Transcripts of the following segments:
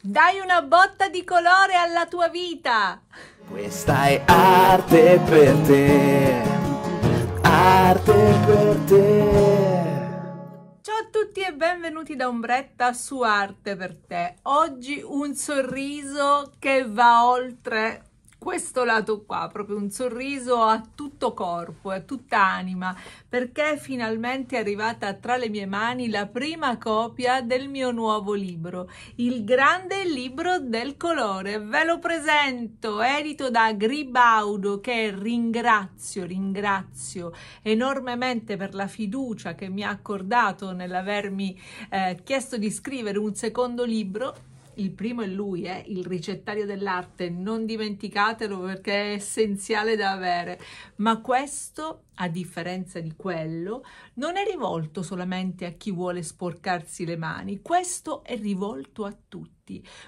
Dai una botta di colore alla tua vita! Questa è arte per te, arte per te. Ciao a tutti e benvenuti da Ombretta su Arte per te. Oggi un sorriso che va oltre questo lato qua, proprio un sorriso a tutto corpo, a tutta anima, perché finalmente è arrivata tra le mie mani la prima copia del mio nuovo libro, Il grande libro del colore. Ve lo presento, edito da Gribaudo, che ringrazio, ringrazio enormemente per la fiducia che mi ha accordato nell'avermi eh, chiesto di scrivere un secondo libro il primo è lui, eh, il ricettario dell'arte, non dimenticatelo perché è essenziale da avere, ma questo, a differenza di quello, non è rivolto solamente a chi vuole sporcarsi le mani, questo è rivolto a tutti.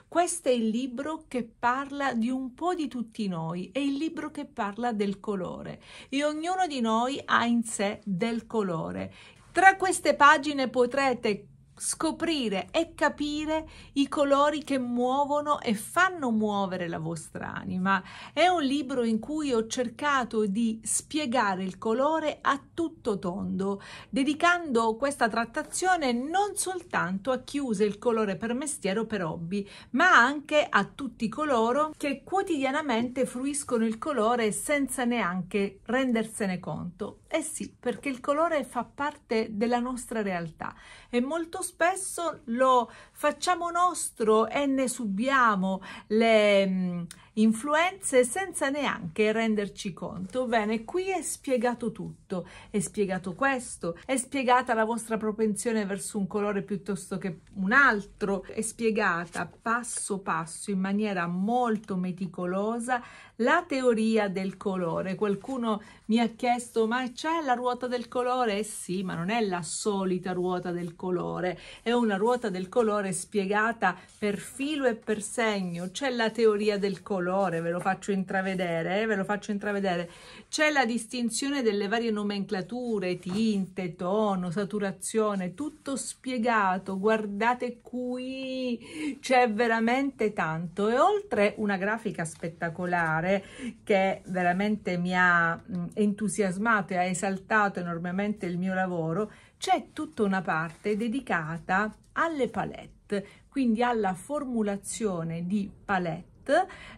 Questo è il libro che parla di un po' di tutti noi, è il libro che parla del colore e ognuno di noi ha in sé del colore. Tra queste pagine potrete scoprire e capire i colori che muovono e fanno muovere la vostra anima. È un libro in cui ho cercato di spiegare il colore a tutto tondo, dedicando questa trattazione non soltanto a chi usa il colore per mestiere o per hobby, ma anche a tutti coloro che quotidianamente fruiscono il colore senza neanche rendersene conto. Eh sì, perché il colore fa parte della nostra realtà e molto spesso spesso lo facciamo nostro e ne subiamo le influenze senza neanche renderci conto. Bene, qui è spiegato tutto, è spiegato questo, è spiegata la vostra propensione verso un colore piuttosto che un altro, è spiegata passo passo in maniera molto meticolosa la teoria del colore. Qualcuno mi ha chiesto ma c'è la ruota del colore? Eh sì, ma non è la solita ruota del colore, è una ruota del colore spiegata per filo e per segno, c'è la teoria del colore colore, ve lo faccio intravedere, eh, ve lo faccio intravedere. C'è la distinzione delle varie nomenclature, tinte, tono, saturazione, tutto spiegato, guardate qui, c'è veramente tanto. E oltre una grafica spettacolare che veramente mi ha mm, entusiasmato e ha esaltato enormemente il mio lavoro, c'è tutta una parte dedicata alle palette, quindi alla formulazione di palette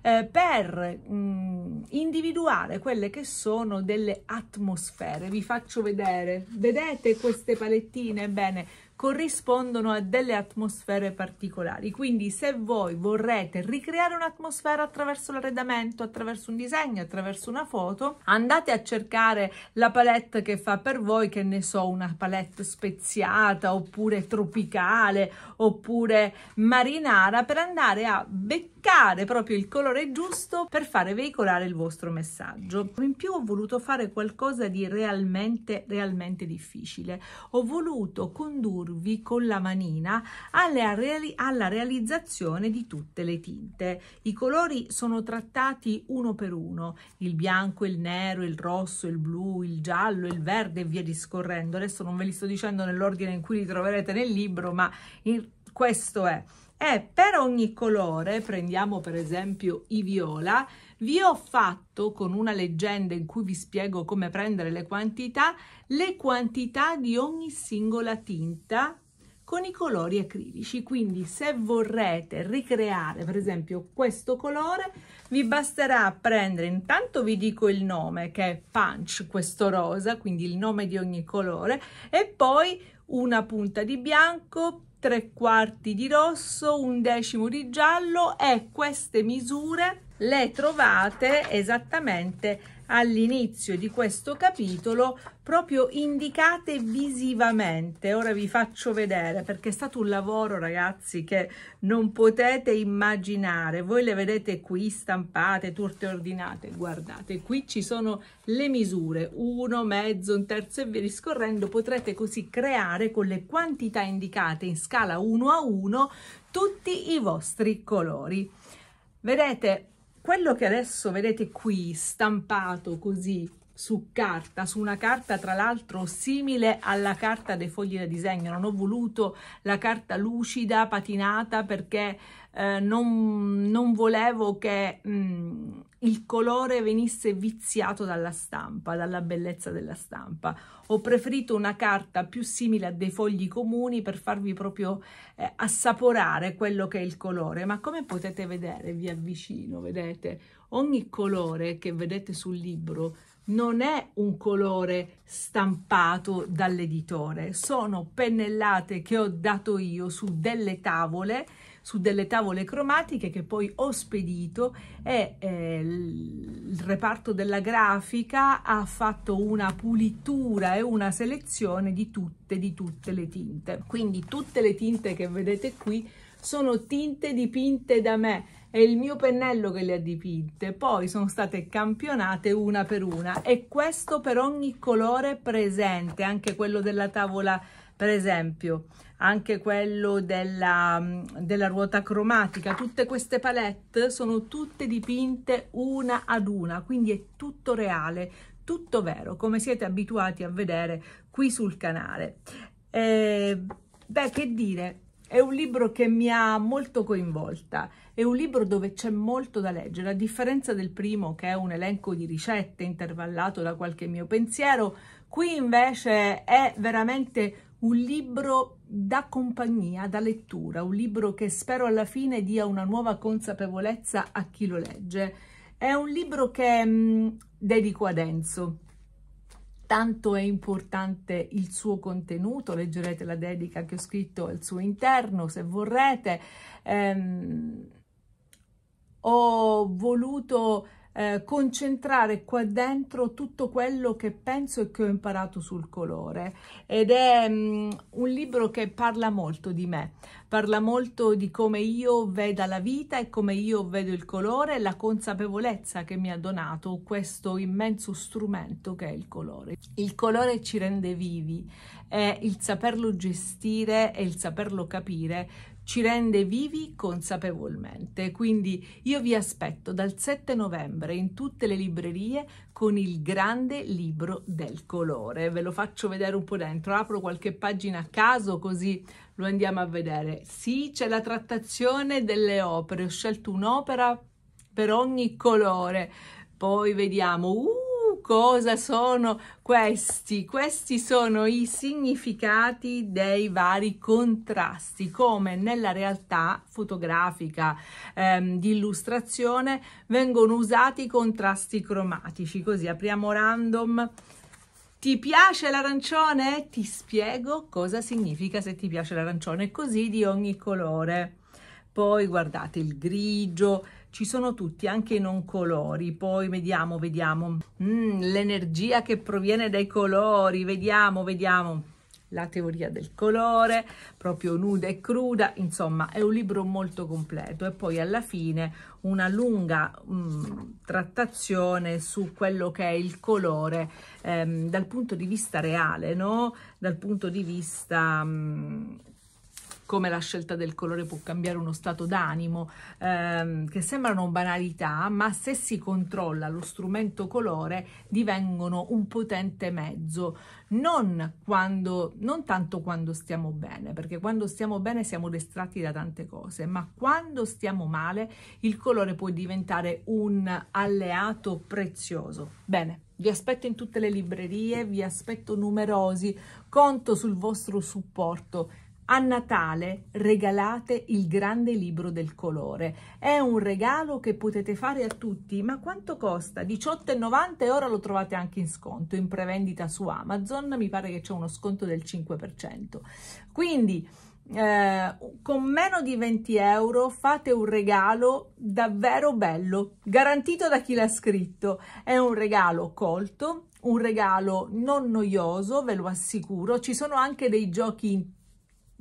eh, per mh, mm, individuare quelle che sono delle atmosfere. Vi faccio vedere. Vedete queste palettine? Bene, corrispondono a delle atmosfere particolari. Quindi se voi vorrete ricreare un'atmosfera attraverso l'arredamento, attraverso un disegno, attraverso una foto, andate a cercare la palette che fa per voi, che ne so, una palette speziata oppure tropicale oppure marinara per andare a beccare proprio il colore giusto per fare veicolare il vostro messaggio. In più ho voluto fare qualcosa di realmente realmente difficile. Ho voluto condurre curvi con la manina alla, reali alla realizzazione di tutte le tinte. I colori sono trattati uno per uno, il bianco, il nero, il rosso, il blu, il giallo, il verde e via discorrendo. Adesso non ve li sto dicendo nell'ordine in cui li troverete nel libro, ma il, questo è e per ogni colore, prendiamo per esempio i viola, vi ho fatto con una leggenda in cui vi spiego come prendere le quantità, le quantità di ogni singola tinta con i colori acrilici. Quindi se vorrete ricreare per esempio questo colore, vi basterà prendere, intanto vi dico il nome che è punch, questo rosa, quindi il nome di ogni colore, e poi una punta di bianco, tre quarti di rosso, un decimo di giallo e queste misure le trovate esattamente all'inizio di questo capitolo proprio indicate visivamente. Ora vi faccio vedere perché è stato un lavoro ragazzi che non potete immaginare. Voi le vedete qui stampate, tutte ordinate. Guardate, qui ci sono le misure, uno, mezzo, un terzo e via discorrendo. Potrete così creare con le quantità indicate in scala 1 a 1 tutti i vostri colori. Vedete, quello che adesso vedete qui stampato così su carta, su una carta tra l'altro simile alla carta dei fogli da disegno, non ho voluto la carta lucida, patinata perché eh, non, non, volevo che mh, mm, il colore venisse viziato dalla stampa, dalla bellezza della stampa. Ho preferito una carta più simile a dei fogli comuni per farvi proprio eh, assaporare quello che è il colore, ma come potete vedere, vi avvicino, vedete, ogni colore che vedete sul libro non è un colore stampato dall'editore, sono pennellate che ho dato io su delle tavole su delle tavole cromatiche che poi ho spedito e eh, il reparto della grafica ha fatto una pulitura e una selezione di tutte, di tutte le tinte. Quindi tutte le tinte che vedete qui sono tinte dipinte da me è il mio pennello che le ha dipinte, poi sono state campionate una per una e questo per ogni colore presente, anche quello della tavola per esempio anche quello della, mm, della ruota cromatica, tutte queste palette sono tutte dipinte una ad una, quindi è tutto reale, tutto vero, come siete abituati a vedere qui sul canale. Eh, beh, che dire, è un libro che mi ha molto coinvolta, è un libro dove c'è molto da leggere, a differenza del primo che è un elenco di ricette intervallato da qualche mio pensiero, qui invece è veramente un libro da compagnia, da lettura, un libro che spero alla fine dia una nuova consapevolezza a chi lo legge. È un libro che mh, mm, dedico ad Enzo. Tanto è importante il suo contenuto, leggerete la dedica che ho scritto al suo interno se vorrete. Ehm, ho voluto eh, concentrare qua dentro tutto quello che penso e che ho imparato sul colore ed è um, un libro che parla molto di me parla molto di come io veda la vita e come io vedo il colore e la consapevolezza che mi ha donato questo immenso strumento che è il colore il colore ci rende vivi e il saperlo gestire e il saperlo capire ci rende vivi consapevolmente. Quindi io vi aspetto dal 7 novembre in tutte le librerie con il grande libro del colore. Ve lo faccio vedere un po' dentro, apro qualche pagina a caso così lo andiamo a vedere. Sì, c'è la trattazione delle opere, ho scelto un'opera per ogni colore. Poi vediamo, uh, cosa sono questi? Questi sono i significati dei vari contrasti, come nella realtà fotografica ehm, di illustrazione vengono usati i contrasti cromatici. Così apriamo random. Ti piace l'arancione? Ti spiego cosa significa se ti piace l'arancione, così di ogni colore. Poi guardate il grigio, ci sono tutti, anche non colori. Poi vediamo, vediamo. Mm, l'energia che proviene dai colori, vediamo, vediamo. La teoria del colore, proprio nuda e cruda, insomma è un libro molto completo. E poi alla fine una lunga mh, mm, trattazione su quello che è il colore ehm, dal punto di vista reale, no? dal punto di vista mh, mm, come la scelta del colore può cambiare uno stato d'animo, ehm, che sembrano banalità, ma se si controlla lo strumento colore divengono un potente mezzo, non, quando, non tanto quando stiamo bene, perché quando stiamo bene siamo distratti da tante cose, ma quando stiamo male il colore può diventare un alleato prezioso. Bene. Vi aspetto in tutte le librerie, vi aspetto numerosi, conto sul vostro supporto a Natale regalate il grande libro del colore. È un regalo che potete fare a tutti, ma quanto costa? 18,90 e ora lo trovate anche in sconto, in prevendita su Amazon, mi pare che c'è uno sconto del 5%. Quindi eh, con meno di 20 euro fate un regalo davvero bello, garantito da chi l'ha scritto. È un regalo colto, un regalo non noioso, ve lo assicuro. Ci sono anche dei giochi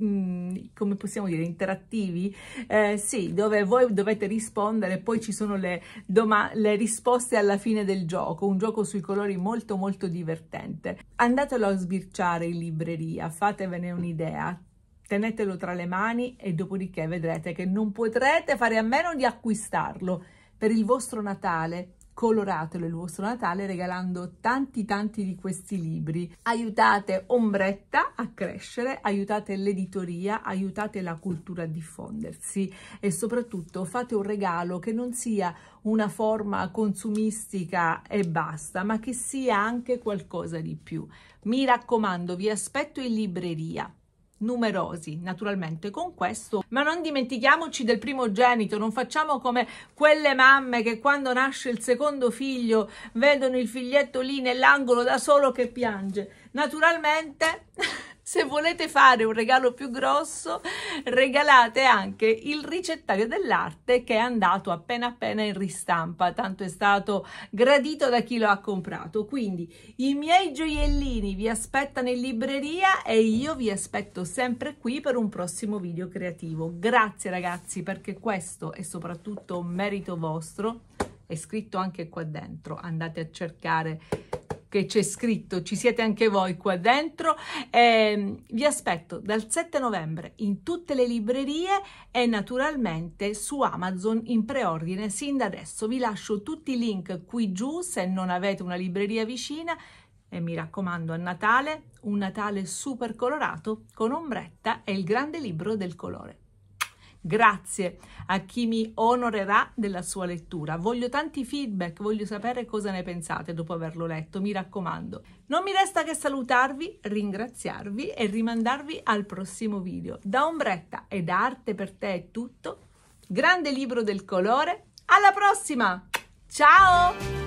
Mm, come possiamo dire, interattivi, eh, sì, dove voi dovete rispondere, poi ci sono le, le risposte alla fine del gioco, un gioco sui colori molto molto divertente. Andatelo a sbirciare in libreria, fatevene un'idea, tenetelo tra le mani e dopodiché vedrete che non potrete fare a meno di acquistarlo per il vostro Natale coloratelo il vostro Natale regalando tanti tanti di questi libri. Aiutate Ombretta a crescere, aiutate l'editoria, aiutate la cultura a diffondersi e soprattutto fate un regalo che non sia una forma consumistica e basta, ma che sia anche qualcosa di più. Mi raccomando, vi aspetto in libreria numerosi naturalmente con questo ma non dimentichiamoci del primo genito non facciamo come quelle mamme che quando nasce il secondo figlio vedono il figlietto lì nell'angolo da solo che piange naturalmente se volete fare un regalo più grosso, regalate anche il ricettario dell'arte che è andato appena appena in ristampa, tanto è stato gradito da chi lo ha comprato. Quindi i miei gioiellini vi aspettano in libreria e io vi aspetto sempre qui per un prossimo video creativo. Grazie ragazzi perché questo è soprattutto merito vostro, è scritto anche qua dentro, andate a cercare che c'è scritto, ci siete anche voi qua dentro. Eh, vi aspetto dal 7 novembre in tutte le librerie e naturalmente su Amazon in preordine sin da adesso. Vi lascio tutti i link qui giù se non avete una libreria vicina e mi raccomando a Natale un Natale super colorato con ombretta e il grande libro del colore. Grazie a chi mi onorerà della sua lettura. Voglio tanti feedback, voglio sapere cosa ne pensate dopo averlo letto, mi raccomando. Non mi resta che salutarvi, ringraziarvi e rimandarvi al prossimo video. Da Ombretta ed Arte per te è tutto. Grande libro del colore. Alla prossima! Ciao!